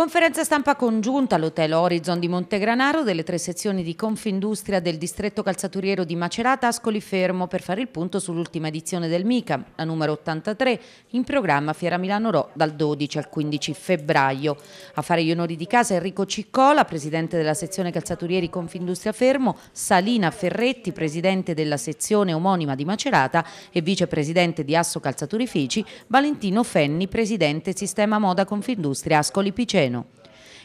Conferenza stampa congiunta all'Hotel Horizon di Montegranaro delle tre sezioni di Confindustria del distretto calzaturiero di Macerata Ascoli Fermo per fare il punto sull'ultima edizione del MICA, la numero 83, in programma Fiera Milano Ro dal 12 al 15 febbraio. A fare gli onori di casa Enrico Ciccola, presidente della sezione calzaturieri Confindustria Fermo, Salina Ferretti, presidente della sezione omonima di Macerata e vicepresidente di Asso Calzaturifici, Valentino Fenni, presidente Sistema Moda Confindustria Ascoli Piceno sereno.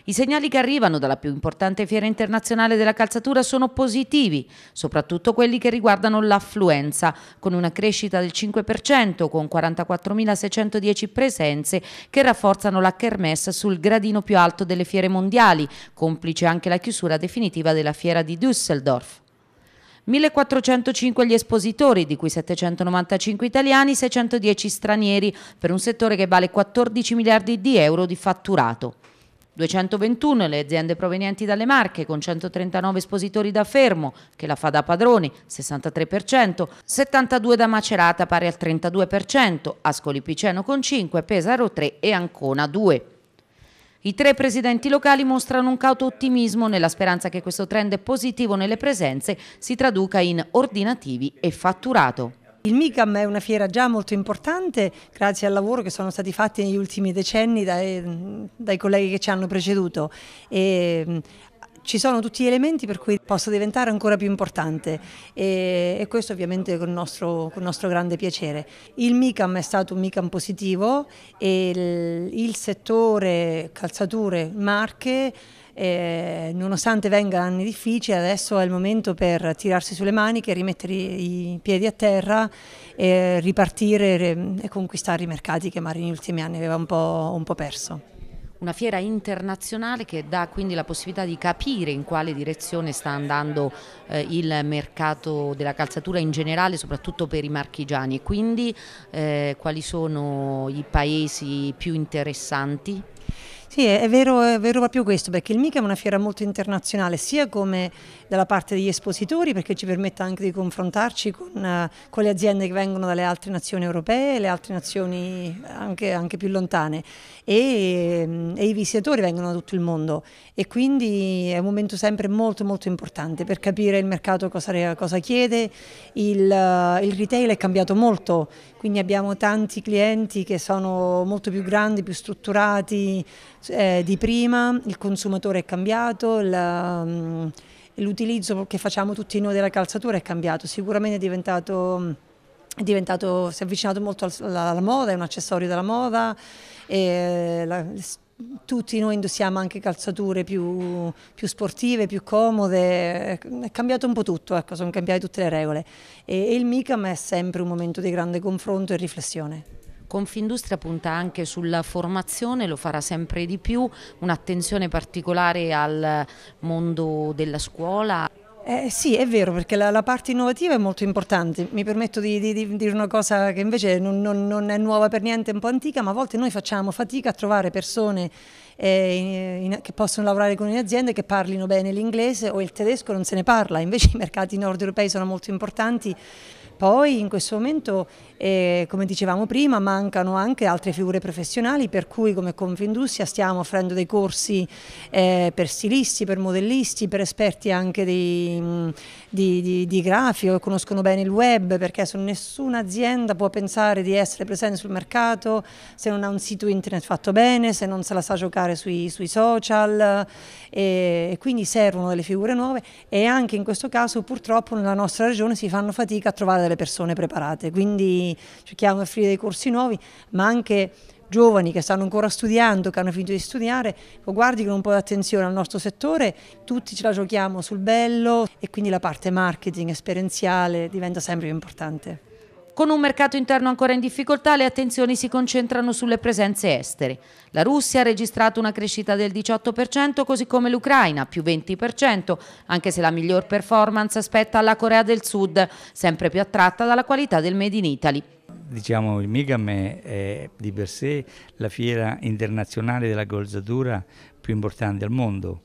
I segnali che arrivano dalla più importante fiera internazionale della calzatura sono positivi, soprattutto quelli che riguardano l'affluenza, con una crescita del 5%, con 44.610 presenze che rafforzano la kermesse sul gradino più alto delle fiere mondiali, complice anche la chiusura definitiva della fiera di Düsseldorf. 1405 gli espositori, di cui 795 italiani, 610 stranieri, per un settore che vale 14 miliardi di euro di fatturato. 221 le aziende provenienti dalle Marche con 139 espositori da fermo, che la fa da padroni, 63%, 72 da Macerata pari al 32%, Ascoli Piceno con 5, Pesaro 3 e Ancona 2. I tre presidenti locali mostrano un cauto ottimismo nella speranza che questo trend positivo nelle presenze si traduca in ordinativi e fatturato. Il MICAM è una fiera già molto importante grazie al lavoro che sono stati fatti negli ultimi decenni dai, dai colleghi che ci hanno preceduto e ci sono tutti gli elementi per cui possa diventare ancora più importante e, e questo ovviamente con il, nostro, con il, nostro, grande piacere. Il MICAM è stato un MICAM positivo e il, il settore calzature marche eh, nonostante vengano anni difficili, adesso è il momento per tirarsi sulle maniche, rimettere i piedi a terra, e ripartire e conquistare i mercati che magari negli ultimi anni aveva un po', un po perso una fiera internazionale che dà quindi la possibilità di capire in quale direzione sta andando eh, il mercato della calzatura in generale, soprattutto per i marchigiani e quindi eh, quali sono i paesi più interessanti? Sì, è vero, è vero proprio questo, perché il MIC è una fiera molto internazionale, sia come dalla parte degli espositori perché ci permette anche di confrontarci con, eh, con le aziende che vengono dalle altre nazioni europee, le altre nazioni anche, anche più lontane e, mm, e, i visitatori vengono da tutto il mondo e quindi è un momento sempre molto molto importante per capire il mercato cosa, cosa chiede, il, eh, il retail è cambiato molto, quindi abbiamo tanti clienti che sono molto più grandi, più strutturati eh, di prima, il consumatore è cambiato, la, l'utilizzo che facciamo tutti noi della calzatura è cambiato, sicuramente è diventato, è diventato si è avvicinato molto alla, alla, moda, è un accessorio della moda, la, tutti noi indossiamo anche calzature più, più, sportive, più comode, è cambiato un po' tutto, ecco, sono cambiate tutte le regole e, e il MICAM è sempre un momento di grande confronto e riflessione. Confindustria punta anche sulla formazione, lo farà sempre di più, un'attenzione particolare al mondo della scuola. Eh, sì, è vero, perché la, la, parte innovativa è molto importante. Mi permetto di, di, di dire una cosa che invece non, non, non, è nuova per niente, è un po' antica, ma a volte noi facciamo fatica a trovare persone eh, in, che possono lavorare con le aziende che parlino bene l'inglese o il tedesco non se ne parla, invece i mercati nord europei sono molto importanti. Poi in questo momento, eh, come dicevamo prima, mancano anche altre figure professionali per cui come Confindustria stiamo offrendo dei corsi eh, per stilisti, per modellisti, per esperti anche di di, di, di, grafico, che conoscono bene il web, perché adesso nessuna azienda può pensare di essere presente sul mercato se non ha un sito internet fatto bene, se non se la sa giocare sui, sui social e, e quindi servono delle figure nuove e anche in questo caso purtroppo nella nostra regione si fanno fatica a trovare delle persone preparate, quindi cerchiamo di offrire dei corsi nuovi ma anche giovani che stanno ancora studiando, che hanno finito di studiare, guardi con un po' di attenzione al nostro settore, tutti ce la giochiamo sul bello e quindi la parte marketing esperienziale diventa sempre più importante. Con un mercato interno ancora in difficoltà, le attenzioni si concentrano sulle presenze estere. La Russia ha registrato una crescita del 18%, così come l'Ucraina, più 20%, anche se la miglior performance spetta alla Corea del Sud, sempre più attratta dalla qualità del Made in Italy diciamo, il Migame è di per sé la fiera internazionale della golzatura più importante al mondo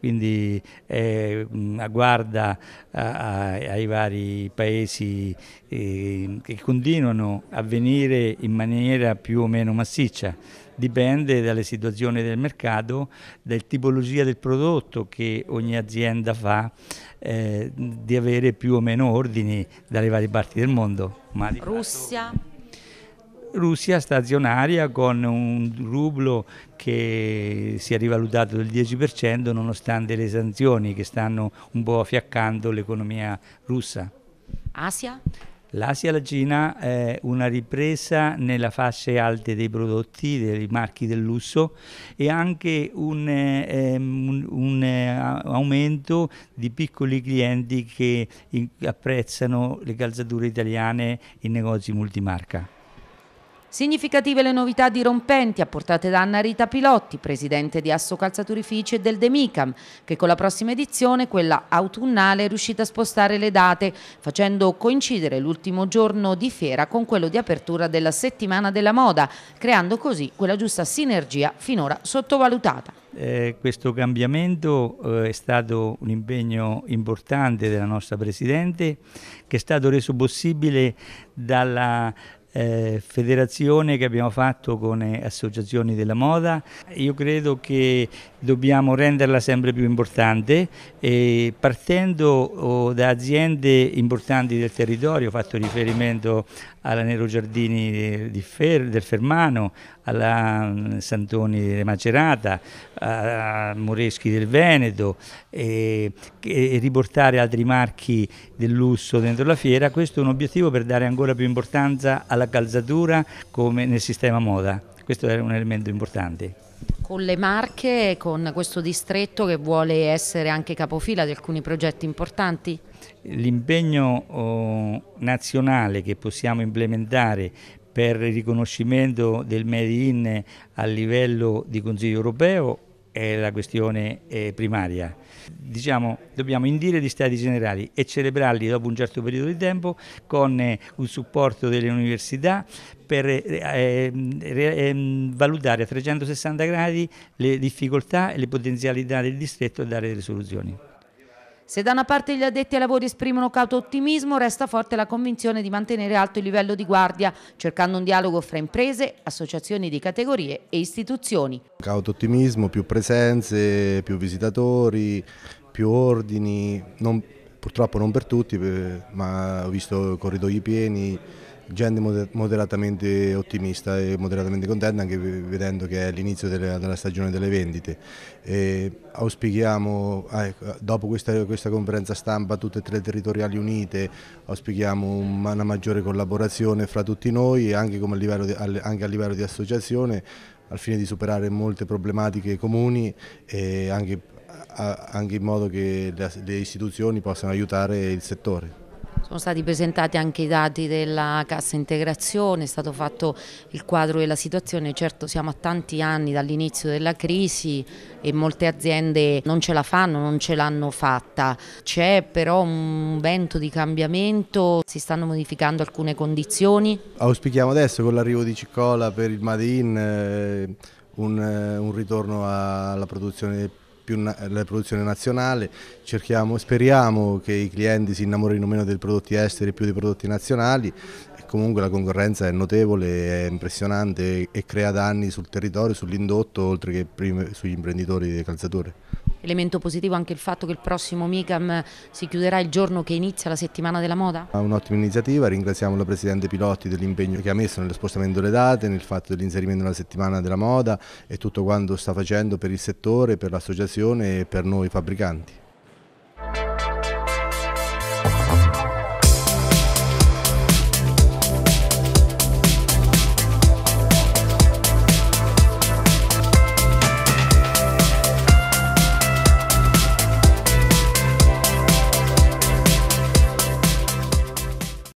quindi eh, guarda a, ai vari paesi eh, che continuano a venire in maniera più o meno massiccia. Dipende dalle situazioni del mercato, dalla tipologia del prodotto che ogni azienda fa, eh, di avere più o meno ordini dalle varie parti del mondo. Russia? Russia stazionaria con un rublo che si è rivalutato del 10% nonostante le sanzioni che stanno un po' affiaccando l'economia russa. Asia? L'Asia e la Cina è una ripresa nella fascia alte dei prodotti, dei marchi del lusso e anche un, ehm, un, un eh, aumento di piccoli clienti che apprezzano le calzature italiane in negozi multimarca. Significative le novità dirompenti apportate da Anna Rita Pilotti, presidente di Asso Calzaturifici e del Demicam, che con la prossima edizione, quella autunnale, è riuscita a spostare le date, facendo coincidere l'ultimo giorno di fiera con quello di apertura della settimana della moda, creando così quella giusta sinergia finora sottovalutata. Eh, questo cambiamento eh, è stato un impegno importante della nostra Presidente che è stato reso possibile dalla eh, federazione che abbiamo fatto con eh, associazioni della moda. Io credo che dobbiamo renderla sempre più importante eh, partendo oh, da aziende importanti del territorio, ho fatto riferimento alla Nero Giardini Fer, del Fermano, alla mm, Santoni di Macerata, a Moreschi del Veneto e, e, riportare altri marchi del lusso dentro la fiera, questo è un obiettivo per dare ancora più importanza alla calzatura come nel sistema moda, questo è un elemento importante con le Marche, con questo distretto che vuole essere anche capofila di alcuni progetti importanti? L'impegno oh, nazionale che possiamo implementare per il riconoscimento del Made in a livello di Consiglio europeo è la questione eh, primaria. Diciamo, dobbiamo indire gli stati generali e celebrarli dopo un certo periodo di tempo con eh, un supporto delle università per eh, eh ehm, valutare a 360 gradi le difficoltà e le potenzialità del distretto e dare delle soluzioni. Se da una parte gli addetti ai lavori esprimono cauto ottimismo, resta forte la convinzione di mantenere alto il livello di guardia, cercando un dialogo fra imprese, associazioni di categorie e istituzioni. Cauto ottimismo, più presenze, più visitatori, più ordini, non, purtroppo non per tutti, eh, ma ho visto corridoi pieni, gente moderatamente ottimista e moderatamente contenta anche vedendo che è l'inizio della stagione delle vendite. E auspichiamo, ah, ecco, dopo questa, questa, conferenza stampa, tutte e tre le territoriali unite, auspichiamo una maggiore collaborazione fra tutti noi anche, livello, anche a livello di associazione al fine di superare molte problematiche comuni e anche, anche in modo che le istituzioni possano aiutare il settore. Sono stati presentati anche i dati della cassa integrazione, è stato fatto il quadro della situazione, certo siamo a tanti anni dall'inizio della crisi e molte aziende non ce la fanno, non ce l'hanno fatta, c'è però un vento di cambiamento, si stanno modificando alcune condizioni. Auspichiamo adesso con l'arrivo di Ciccola per il Made in eh, un, eh, un ritorno alla produzione più la produzione nazionale, cerchiamo, speriamo che i clienti si innamorino meno dei prodotti esteri e più dei prodotti nazionali comunque la concorrenza è notevole, è impressionante e crea danni sul territorio, sull'indotto, oltre che sugli imprenditori dei calzature. Elemento positivo anche il fatto che il prossimo MICAM eh, si chiuderà il giorno che inizia la settimana della moda? È un'ottima iniziativa, ringraziamo la Presidente Pilotti dell'impegno che ha messo nello spostamento delle date, nel fatto dell'inserimento nella settimana della moda e tutto quanto sta facendo per il settore, per l'associazione e per noi fabbricanti.